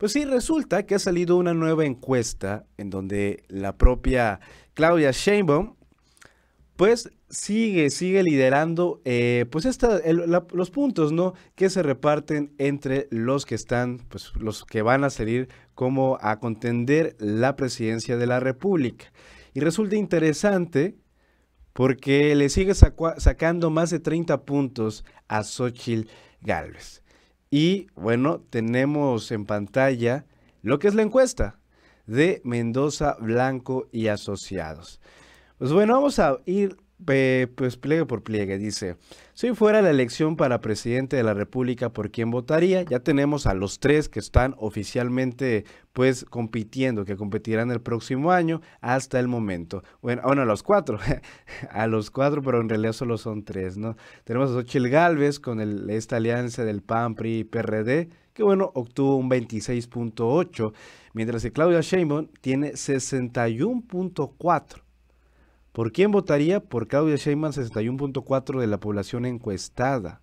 Pues sí, resulta que ha salido una nueva encuesta en donde la propia Claudia Sheinbaum, pues sigue, sigue liderando, eh, pues los puntos, ¿no? Que se reparten entre los que están, pues los que van a salir como a contender la presidencia de la República. Y resulta interesante porque le sigue sacando más de 30 puntos a Xochitl Gálvez. Y bueno, tenemos en pantalla lo que es la encuesta de Mendoza Blanco y Asociados. Pues bueno, vamos a ir pues pliegue por pliegue, dice, si fuera la elección para presidente de la República, ¿por quién votaría? Ya tenemos a los tres que están oficialmente pues compitiendo, que competirán el próximo año hasta el momento. Bueno, a los cuatro, a los cuatro, pero en realidad solo son tres, ¿no? Tenemos a Xochitl Galvez con esta alianza del PAN, PRI y PRD, que bueno, obtuvo un 26.8, mientras que Claudia Sheinbaum tiene 61.4. ¿Por quién votaría? Por Claudia Sheinbaum, 61.4 de la población encuestada,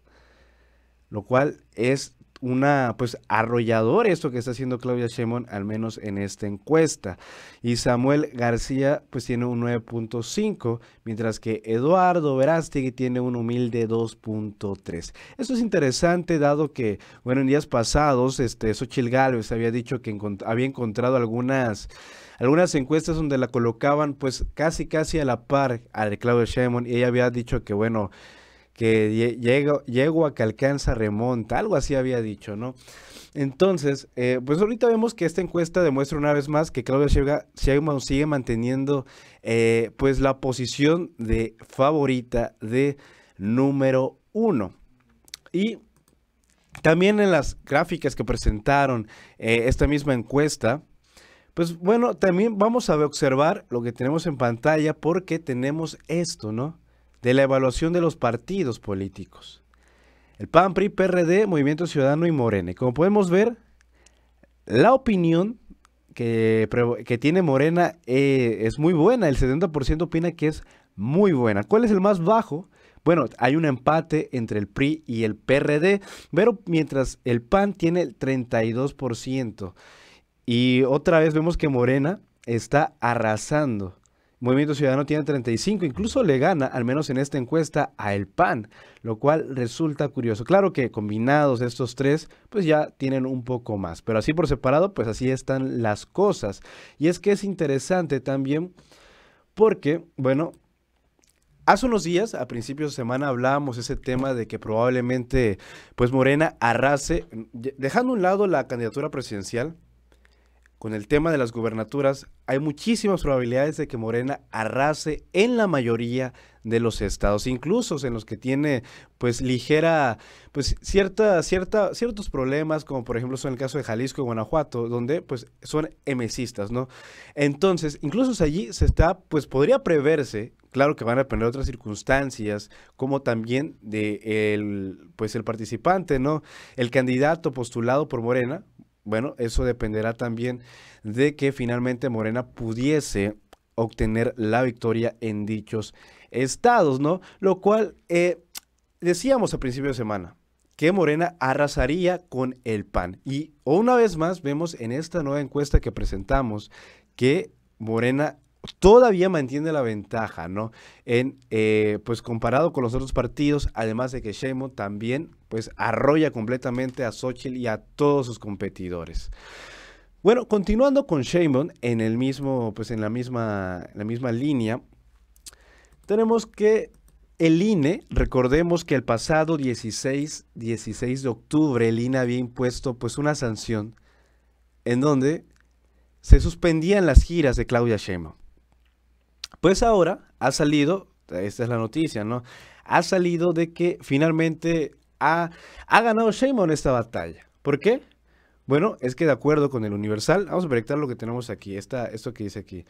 lo cual es una pues arrollador esto que está haciendo Claudia Sheinbaum al menos en esta encuesta y Samuel García pues tiene un 9.5 mientras que Eduardo Verástegui tiene un humilde 2.3 esto es interesante dado que bueno en días pasados este Xochitl Gálvez había dicho que había encontrado algunas algunas encuestas donde la colocaban pues casi casi a la par al Claudia Sheinbaum y ella había dicho que bueno que llego, a que alcanza remonta, algo así había dicho, ¿no? Entonces, eh, pues ahorita vemos que esta encuesta demuestra una vez más que Claudia Sheinbaum sigue manteniendo eh, pues la posición de favorita de número uno. Y también en las gráficas que presentaron eh, esta misma encuesta, pues bueno, también vamos a observar lo que tenemos en pantalla porque tenemos esto, ¿no? de la evaluación de los partidos políticos. El PAN, PRI, PRD, Movimiento Ciudadano y Morena. Como podemos ver, la opinión que, tiene Morena eh, es muy buena. El 70% opina que es muy buena. ¿Cuál es el más bajo? Bueno, hay un empate entre el PRI y el PRD, pero mientras el PAN tiene el 32%. Y otra vez vemos que Morena está arrasando. Movimiento Ciudadano tiene 35, incluso le gana, al menos en esta encuesta, a el PAN, lo cual resulta curioso. Claro que combinados estos tres, pues ya tienen un poco más, pero así por separado, pues así están las cosas. Y es que es interesante también porque, bueno, Hace unos días, a principios de semana, hablábamos ese tema de que probablemente pues Morena arrase, dejando a un lado la candidatura presidencial, con el tema de las gubernaturas, hay muchísimas probabilidades de que Morena arrase en la mayoría de los estados, incluso en los que tiene pues ligera, pues cierta, cierta, ciertos problemas, como por ejemplo son el caso de Jalisco y Guanajuato, donde pues son emesistas, ¿no? Entonces, incluso allí se está, pues podría preverse, claro que van a depender otras circunstancias, como también de el, pues el participante, ¿no? El candidato postulado por Morena, bueno, eso dependerá también de que finalmente Morena pudiese obtener la victoria en dichos estados, ¿no? Lo cual eh, decíamos a principio de semana que Morena arrasaría con el PAN. Y una vez más vemos en esta nueva encuesta que presentamos que Morena todavía mantiene la ventaja, ¿no? En, eh, pues comparado con los otros partidos, además de que Sheinbaum también, pues arrolla completamente a Sochi y a todos sus competidores. Bueno, continuando con Sheinbaum en el mismo, pues en la misma, la misma línea, tenemos que el INE, recordemos que el pasado 16, de octubre el INE había impuesto pues una sanción en donde se suspendían las giras de Claudia Sheinbaum. Pues ahora ha salido, esta es la noticia, ¿no? Ha salido de que finalmente ha, ganado shem'on esta batalla. ¿Por qué? Bueno, es que de acuerdo con el Universal, vamos a proyectar lo que tenemos aquí, esta, esto que dice aquí.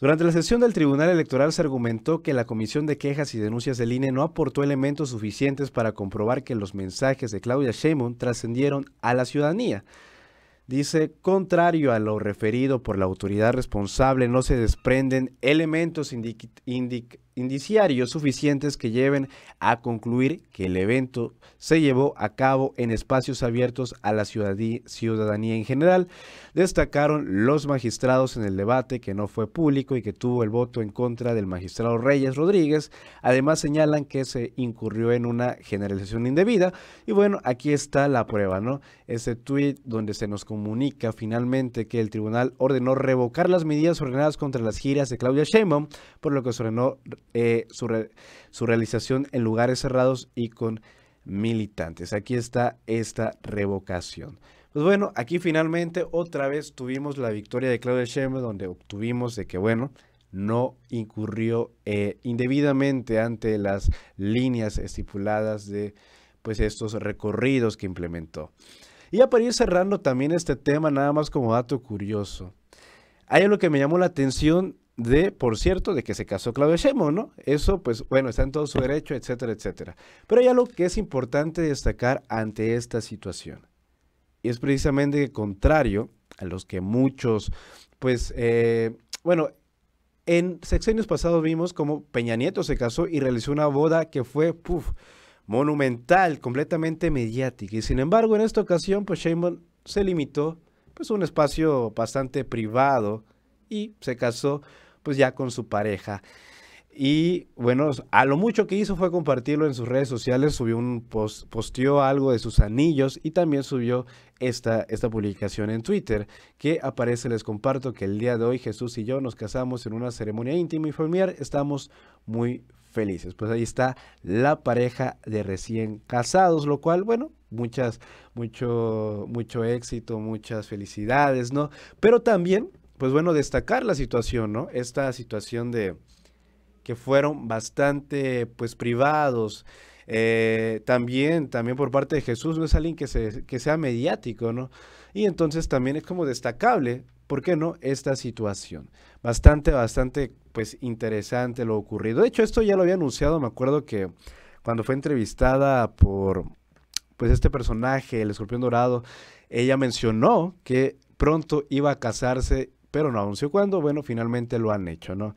Durante la sesión del Tribunal Electoral se argumentó que la Comisión de Quejas y Denuncias del INE no aportó elementos suficientes para comprobar que los mensajes de Claudia Sheinbaum trascendieron a la ciudadanía. Dice, contrario a lo referido por la autoridad responsable, no se desprenden elementos indiciarios suficientes que lleven a concluir que el evento se llevó a cabo en espacios abiertos a la ciudadanía en general. Destacaron los magistrados en el debate que no fue público y que tuvo el voto en contra del magistrado Reyes Rodríguez. Además señalan que se incurrió en una generalización indebida. Y bueno, aquí está la prueba, ¿no? Ese tuit donde se nos comunica finalmente que el tribunal ordenó revocar las medidas ordenadas contra las giras de Claudia Sheinbaum, por lo que ordenó eh, su, realización en lugares cerrados y con militantes. Aquí está esta revocación. Pues bueno, aquí finalmente otra vez tuvimos la victoria de Claudia Sheinbaum, donde obtuvimos de que, bueno, no incurrió eh, indebidamente ante las líneas estipuladas de pues estos recorridos que implementó. Y ya para ir cerrando también este tema, nada más como dato curioso. Hay algo que me llamó la atención de, por cierto, de que se casó Claudio ¿no? Eso, pues, bueno, está en todo su derecho, etcétera, etcétera. Pero hay algo que es importante destacar ante esta situación. Y es precisamente contrario a los que muchos, pues, eh, bueno, en sexenios pasados vimos como Peña Nieto se casó y realizó una boda que fue, puff, monumental, completamente mediática. Y sin embargo, en esta ocasión, pues se limitó pues a un espacio bastante privado y se casó pues ya con su pareja. Y bueno, a lo mucho que hizo fue compartirlo en sus redes sociales, subió un post, posteó algo de sus anillos y también subió esta, esta publicación en Twitter que aparece, les comparto que el día de hoy Jesús y yo nos casamos en una ceremonia íntima y familiar, estamos muy felices. Pues ahí está la pareja de recién casados, lo cual, bueno, muchas, mucho, mucho éxito, muchas felicidades, ¿no? Pero también, pues bueno, destacar la situación, ¿no? Esta situación de que fueron bastante pues privados. Eh, también, también por parte de Jesús no es alguien que, se, que sea mediático, ¿no? Y entonces también es como destacable, ¿por qué no? Esta situación. Bastante, bastante pues interesante lo ocurrido. De hecho, esto ya lo había anunciado, me acuerdo que cuando fue entrevistada por pues este personaje, el escorpión dorado, ella mencionó que pronto iba a casarse, pero no anunció cuándo. Bueno, finalmente lo han hecho, ¿no?